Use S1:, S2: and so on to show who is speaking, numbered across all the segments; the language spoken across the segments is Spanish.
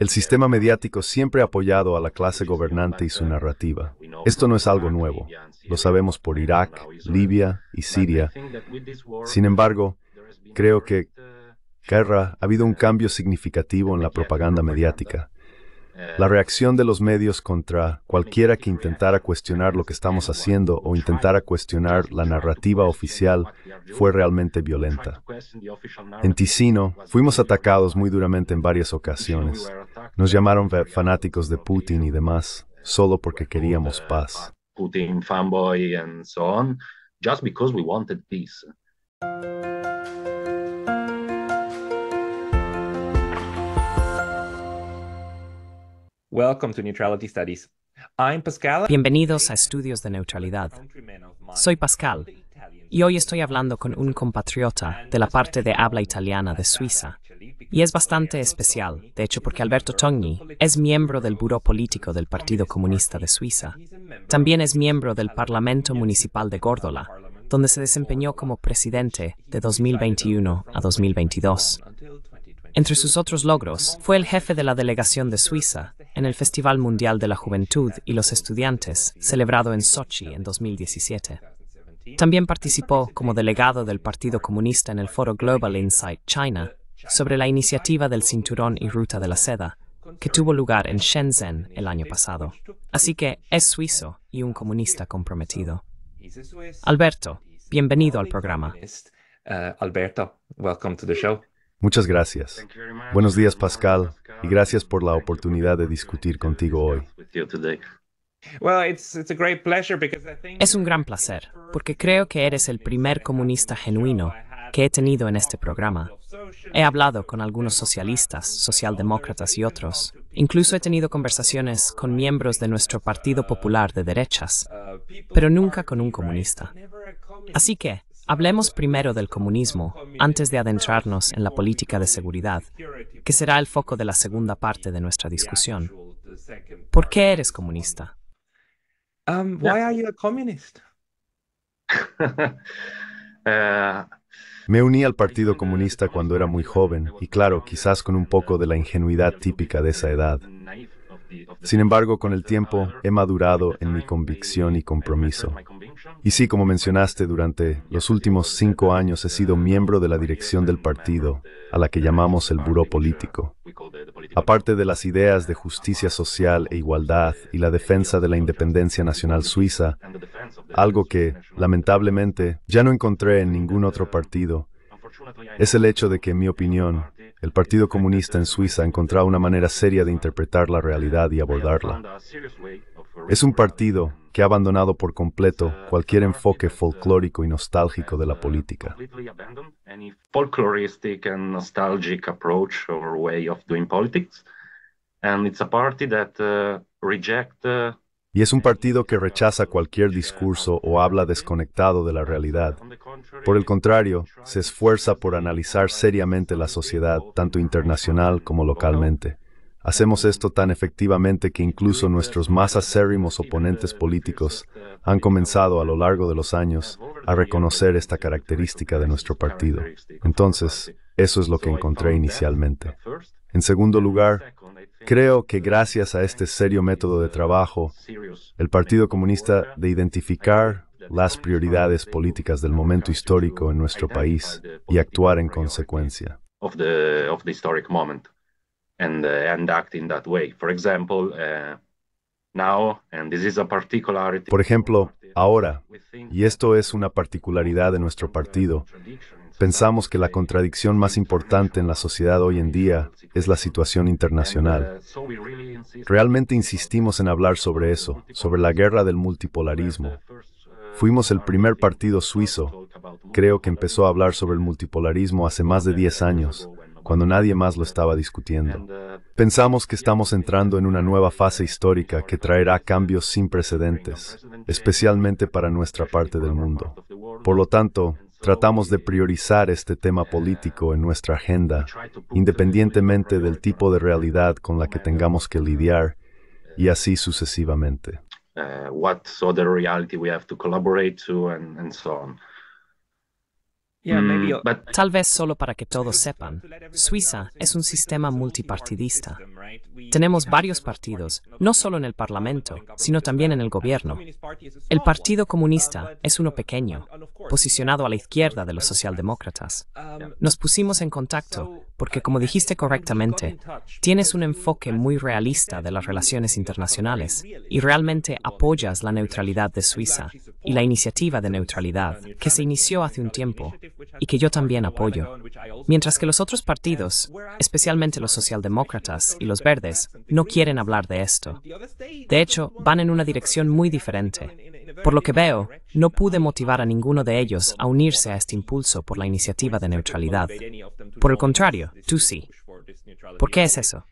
S1: El
S2: sistema mediático siempre ha apoyado a la clase gobernante y su narrativa. Esto no es algo nuevo. Lo sabemos por Irak, Libia y Siria. Sin embargo, creo que, Guerra, ha habido un cambio significativo en la propaganda mediática. La reacción de los medios contra cualquiera que intentara cuestionar lo que estamos haciendo o intentara cuestionar la narrativa oficial fue realmente violenta. En Ticino fuimos atacados muy duramente en varias ocasiones. Nos llamaron fanáticos de Putin y demás, solo porque queríamos paz.
S1: Putin just because we wanted
S3: Bienvenidos a Estudios de Neutralidad. Soy Pascal y hoy estoy hablando con un compatriota de la parte de habla italiana de Suiza. Y es bastante especial, de hecho, porque Alberto Togni es miembro del Buró Político del Partido Comunista de Suiza. También es miembro del Parlamento Municipal de Górdola, donde se desempeñó como presidente de 2021 a 2022. Entre sus otros logros, fue el jefe de la delegación de Suiza en el Festival Mundial de la Juventud y los Estudiantes, celebrado en Sochi en 2017. También participó como delegado del Partido Comunista en el foro Global Insight China sobre la iniciativa del Cinturón y Ruta de la Seda, que tuvo lugar en Shenzhen el año pasado. Así que es suizo y un comunista comprometido. Alberto, bienvenido al programa. Alberto, welcome to the show.
S2: Muchas gracias. Buenos días, Pascal, y gracias por la oportunidad de discutir contigo hoy.
S3: Es un gran placer, porque creo que eres el primer comunista genuino que he tenido en este programa. He hablado con algunos socialistas, socialdemócratas y otros. Incluso he tenido conversaciones con miembros de nuestro Partido Popular de Derechas, pero nunca con un comunista. Así que, Hablemos primero del comunismo, antes de adentrarnos en la política de seguridad, que será el foco de la segunda parte de nuestra discusión. ¿Por qué eres comunista? Um, Me uní al Partido Comunista
S2: cuando era muy joven y claro, quizás con un poco de la ingenuidad típica de esa edad. Sin embargo, con el tiempo he madurado en mi convicción y compromiso. Y sí, como mencionaste, durante los últimos cinco años he sido miembro de la dirección del partido, a la que llamamos el Buró Político. Aparte de las ideas de justicia social e igualdad y la defensa de la independencia nacional suiza, algo que, lamentablemente, ya no encontré en ningún otro partido, es el hecho de que, en mi opinión, el Partido Comunista en Suiza ha encontrado una manera seria de interpretar la realidad y abordarla. Es un partido, que ha abandonado por completo uh, cualquier enfoque uh, folclórico y nostálgico de la uh, política. Y es un partido que rechaza cualquier discurso o habla desconectado de la realidad. Por el contrario, se esfuerza por analizar seriamente la sociedad, tanto internacional como localmente. Hacemos esto tan efectivamente que incluso nuestros más acérrimos oponentes políticos este han comenzado a lo largo de los años a reconocer esta característica de nuestro partido. Entonces, eso es lo que encontré inicialmente. En segundo lugar, creo que gracias a este serio método de uh, trabajo, el Partido Comunista de identificar las prioridades políticas del momento histórico en nuestro país y actuar en consecuencia
S1: and, that
S2: Por ejemplo, ahora, y esto es una particularidad de nuestro partido, pensamos que la contradicción más importante en la sociedad hoy en día es la situación internacional. Realmente insistimos en hablar sobre eso, sobre la guerra del multipolarismo. Fuimos el primer partido suizo, creo que empezó a hablar sobre el multipolarismo hace más de 10 años, cuando nadie más lo estaba discutiendo. Pensamos que estamos entrando en una nueva fase histórica que traerá cambios sin precedentes, especialmente para nuestra parte del mundo. Por lo tanto, tratamos de priorizar este tema político en nuestra agenda, independientemente del tipo de realidad con la que tengamos que lidiar, y así sucesivamente.
S1: Uh, reality we have to
S3: Mm, Tal vez solo para que todos sepan, Suiza es un sistema multipartidista. Tenemos varios partidos, no solo en el Parlamento, sino también en el gobierno. El Partido Comunista es uno pequeño, posicionado a la izquierda de los socialdemócratas. Nos pusimos en contacto porque, como dijiste correctamente, tienes un enfoque muy realista de las relaciones internacionales y realmente apoyas la neutralidad de Suiza y la iniciativa de neutralidad que se inició hace un tiempo y que yo también apoyo, mientras que los otros partidos, especialmente los socialdemócratas y los verdes, no quieren hablar de esto. De hecho, van en una dirección muy diferente. Por lo que veo, no pude motivar a ninguno de ellos a unirse a este impulso por la iniciativa de neutralidad. Por el contrario, tú sí. ¿Por qué es eso?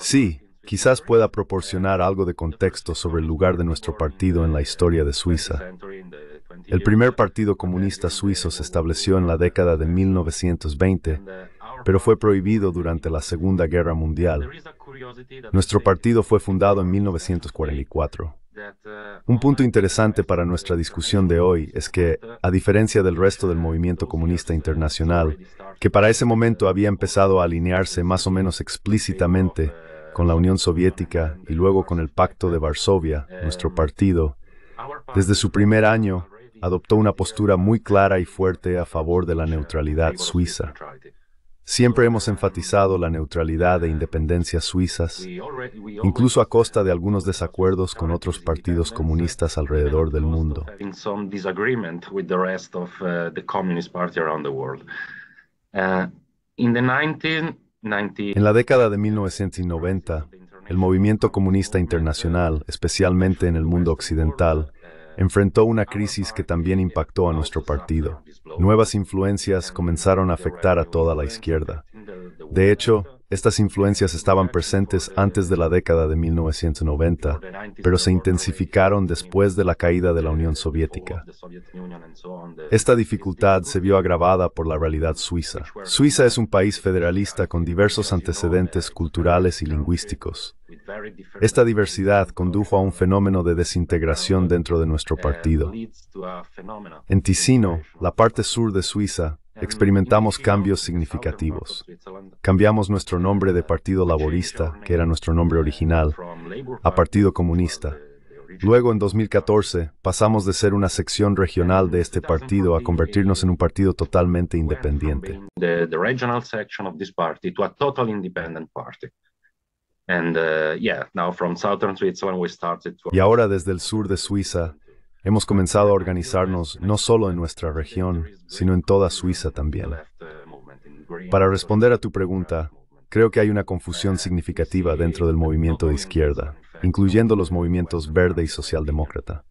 S2: Sí, quizás pueda proporcionar algo de contexto sobre el lugar de nuestro partido en la historia de Suiza. El primer partido comunista suizo se estableció en la década de 1920, pero fue prohibido durante la Segunda Guerra Mundial. Nuestro partido fue fundado en 1944. Un punto interesante para nuestra discusión de hoy es que, a diferencia del resto del movimiento comunista internacional, que para ese momento había empezado a alinearse más o menos explícitamente con la Unión Soviética y luego con el Pacto de Varsovia, nuestro partido, desde su primer año adoptó una postura muy clara y fuerte a favor de la neutralidad suiza. Siempre hemos enfatizado la neutralidad e independencia suizas, incluso a costa de algunos desacuerdos con otros partidos comunistas alrededor del mundo.
S1: Uh, en la
S2: década de 1990, el movimiento comunista internacional, especialmente en el mundo occidental, enfrentó una crisis que también impactó a nuestro partido. Nuevas influencias comenzaron a afectar a toda la izquierda. De hecho, estas influencias estaban presentes antes de la década de 1990, pero se intensificaron después de la caída de la Unión Soviética. Esta dificultad se vio agravada por la realidad suiza. Suiza es un país federalista con diversos antecedentes culturales y lingüísticos. Esta diversidad condujo a un fenómeno de desintegración dentro de nuestro partido. En Ticino, la parte sur de Suiza, experimentamos cambios significativos. Cambiamos nuestro nombre de Partido Laborista, que era nuestro nombre original, a Partido Comunista. Luego, en 2014, pasamos de ser una sección regional de este partido a convertirnos en un partido totalmente independiente. Y ahora desde el sur de Suiza, Hemos comenzado a organizarnos no solo en nuestra región, sino en toda Suiza también. Para responder a tu pregunta, creo que hay una confusión significativa dentro del movimiento de izquierda, incluyendo los movimientos verde y socialdemócrata.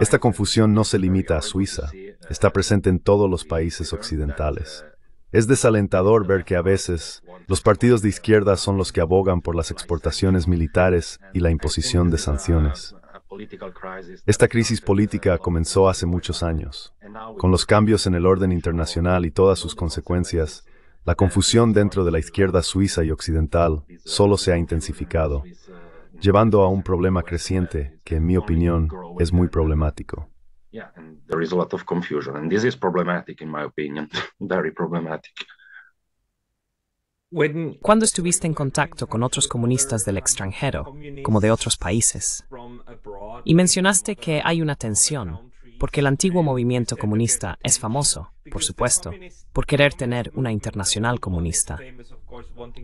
S2: Esta confusión no se limita a Suiza, está presente en todos los países occidentales. Es desalentador ver que a veces los partidos de izquierda son los que abogan por las exportaciones militares y la imposición de sanciones. Esta crisis uh, política comenzó hace muchos años. Con los cambios en el orden internacional y todas sus consecuencias, la confusión dentro de la izquierda suiza y occidental uh, solo se ha uh, intensificado, llevando a un problema creciente que, en mi opinión, es muy problemático.
S3: Cuando estuviste en contacto con otros comunistas del extranjero, como de otros países? Y mencionaste que hay una tensión, porque el antiguo movimiento comunista es famoso, por supuesto, por querer tener una internacional comunista.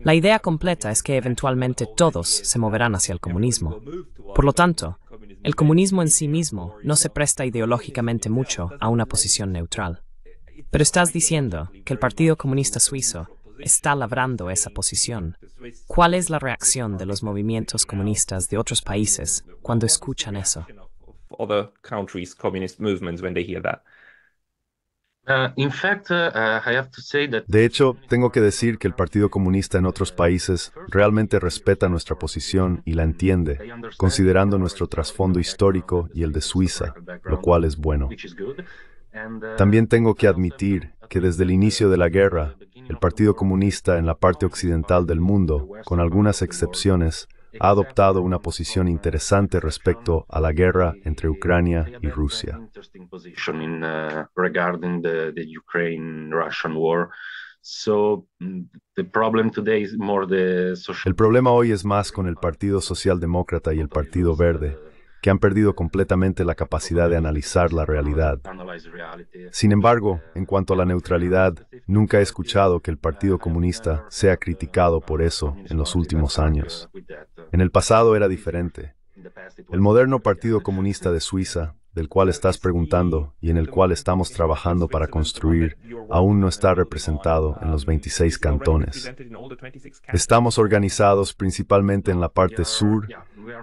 S3: La idea completa es que eventualmente todos se moverán hacia el comunismo. Por lo tanto, el comunismo en sí mismo no se presta ideológicamente mucho a una posición neutral. Pero estás diciendo que el Partido Comunista Suizo está labrando esa posición. ¿Cuál es la reacción de los movimientos comunistas de otros países cuando escuchan eso?
S2: De hecho, tengo que decir que el Partido Comunista en otros países realmente respeta nuestra posición y la entiende, considerando nuestro trasfondo histórico y el de Suiza, lo cual es bueno. Uh, También tengo que admitir que desde el inicio de la guerra, el Partido Comunista en la parte occidental del mundo, con algunas excepciones, ha adoptado una posición interesante respecto a la guerra entre Ucrania y Rusia. El problema hoy es más con el Partido Socialdemócrata y el Partido Verde, que han perdido completamente la capacidad de analizar la realidad. Sin embargo, en cuanto a la neutralidad, nunca he escuchado que el Partido Comunista sea criticado por eso en los últimos años. En el pasado era diferente. El moderno Partido Comunista de Suiza, del cual estás preguntando y en el cual estamos trabajando para construir, aún no está representado en los 26 cantones. Estamos organizados principalmente en la parte sur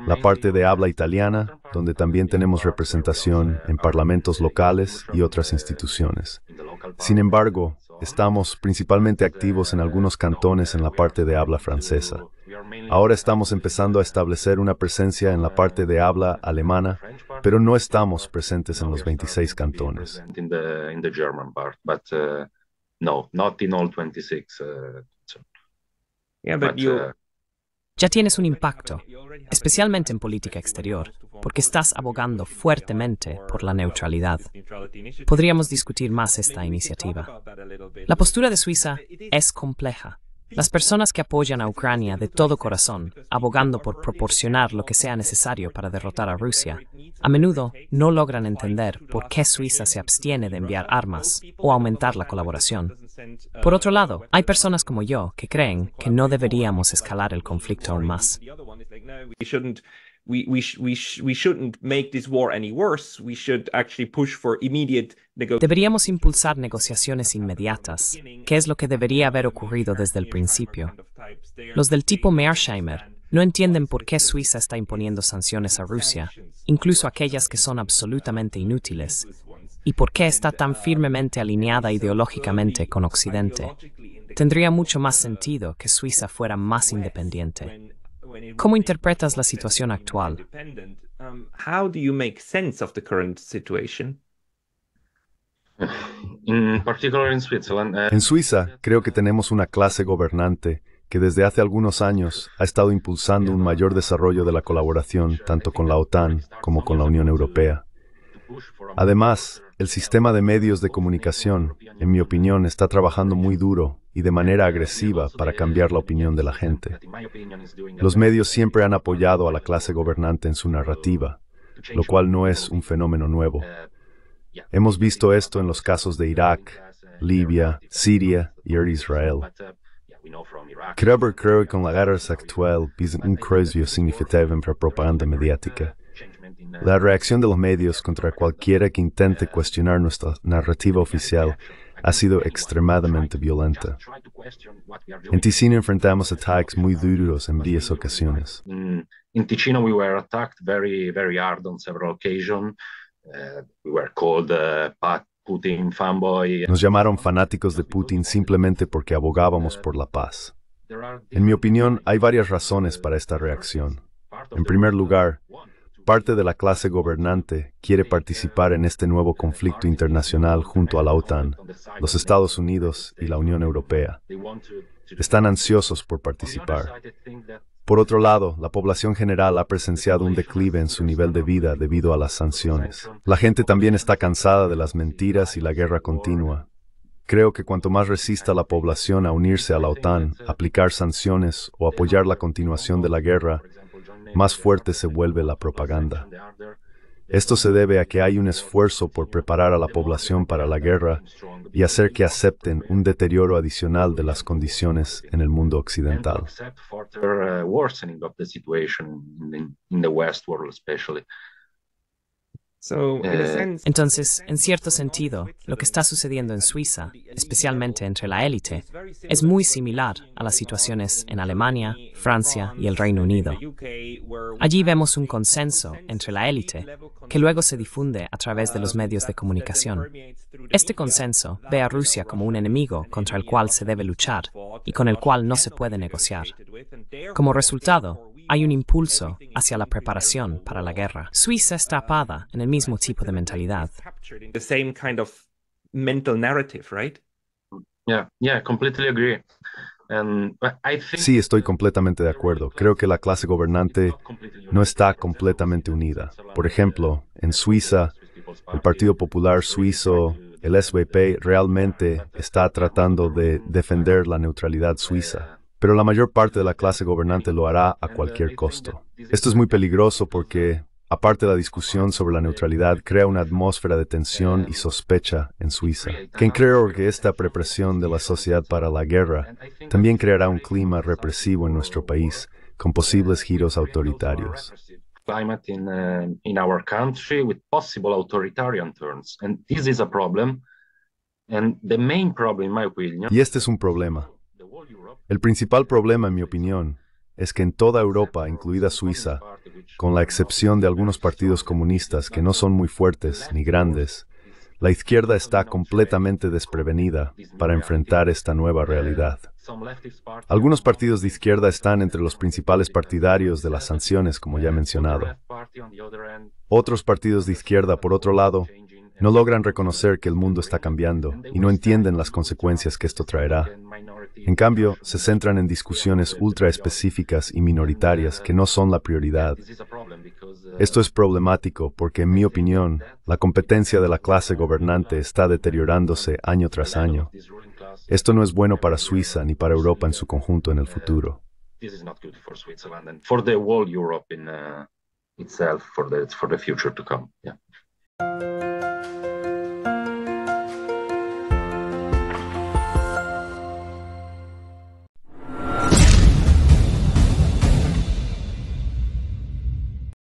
S2: la parte de habla italiana, donde también tenemos representación en parlamentos locales y otras instituciones. Sin embargo, estamos principalmente activos en algunos cantones en la parte de habla francesa. Ahora estamos empezando a establecer una presencia en la parte de habla alemana, pero no estamos presentes en los 26 cantones.
S3: Ya tienes un impacto, especialmente en política exterior, porque estás abogando fuertemente por la neutralidad. Podríamos discutir más esta iniciativa. La postura de Suiza es compleja las personas que apoyan a Ucrania de todo corazón, abogando por proporcionar lo que sea necesario para derrotar a Rusia, a menudo no logran entender por qué Suiza se abstiene de enviar armas o aumentar la colaboración. Por otro lado, hay personas como yo que creen que no deberíamos escalar el conflicto aún más. Deberíamos impulsar negociaciones inmediatas, que es lo que debería haber ocurrido desde el principio. Los del tipo Mearsheimer no entienden por qué Suiza está imponiendo sanciones a Rusia, incluso aquellas que son absolutamente inútiles, y por qué está tan firmemente alineada ideológicamente con Occidente. Tendría mucho más sentido que Suiza fuera más independiente. ¿Cómo interpretas la situación actual? Um,
S1: eh,
S2: en Suiza, creo que tenemos una clase gobernante que desde hace algunos años ha estado impulsando un mayor desarrollo de la colaboración tanto con la OTAN como con la Unión Europea. Además, el sistema de medios de comunicación, en mi opinión, está trabajando muy duro y de manera agresiva para cambiar la opinión de la gente. Los medios siempre han apoyado a la clase gobernante en su narrativa, lo cual no es un fenómeno nuevo. Hemos visto esto en los casos de Irak, Libia, Siria y Israel. Creo que con la guerra actual es un significativo la propaganda mediática. La reacción de los medios contra cualquiera que intente cuestionar nuestra narrativa oficial ha sido extremadamente violenta. En Ticino enfrentamos ataques muy duros en varias ocasiones. En mm. Ticino Nos llamaron fanáticos de Putin simplemente porque abogábamos por la paz. En mi opinión, hay varias razones para esta reacción. En primer lugar, parte de la clase gobernante quiere participar en este nuevo conflicto internacional junto a la OTAN, los Estados Unidos y la Unión Europea. Están ansiosos por participar. Por otro lado, la población general ha presenciado un declive en su nivel de vida debido a las sanciones. La gente también está cansada de las mentiras y la guerra continua, Creo que cuanto más resista la población a unirse a la OTAN, aplicar sanciones o apoyar la continuación de la guerra, más fuerte se vuelve la propaganda. Esto se debe a que hay un esfuerzo por preparar a la población para la guerra y hacer que acepten un deterioro adicional de las condiciones en el mundo occidental.
S3: Eh, entonces, en cierto sentido, lo que está sucediendo en Suiza, especialmente entre la élite, es muy similar a las situaciones en Alemania, Francia y el Reino Unido. Allí vemos un consenso entre la élite que luego se difunde a través de los medios de comunicación. Este consenso ve a Rusia como un enemigo contra el cual se debe luchar y con el cual no se puede negociar. Como resultado, hay un impulso hacia la preparación para la guerra. Suiza está apada en el mismo tipo de mentalidad.
S1: Sí,
S2: estoy completamente de acuerdo. Creo que la clase gobernante no está completamente unida. Por ejemplo, en Suiza, el Partido Popular Suizo, el SVP, realmente está tratando de defender la neutralidad suiza pero la mayor parte de la clase gobernante lo hará a cualquier costo. Esto es muy peligroso porque, aparte de la discusión sobre la neutralidad, crea una atmósfera de tensión y sospecha en Suiza. Quien creo que esta preparación de la sociedad para la guerra también creará un clima represivo en nuestro país, con posibles giros autoritarios.
S1: Uh, y este
S2: es un problema. El principal problema, en mi opinión, es que en toda Europa, incluida Suiza, con la excepción de algunos partidos comunistas que no son muy fuertes ni grandes, la izquierda está completamente desprevenida para enfrentar esta nueva realidad. Algunos partidos de izquierda están entre los principales partidarios de las sanciones, como ya he mencionado. Otros partidos de izquierda, por otro lado, no logran reconocer que el mundo está cambiando y no entienden las consecuencias que esto traerá. En cambio, se centran en discusiones ultra específicas y minoritarias que no son la prioridad. Uh, esto es problemático porque, en mi opinión, la competencia de la clase gobernante está deteriorándose año tras año. Esto no es bueno para Suiza ni para Europa en su conjunto en el uh, futuro.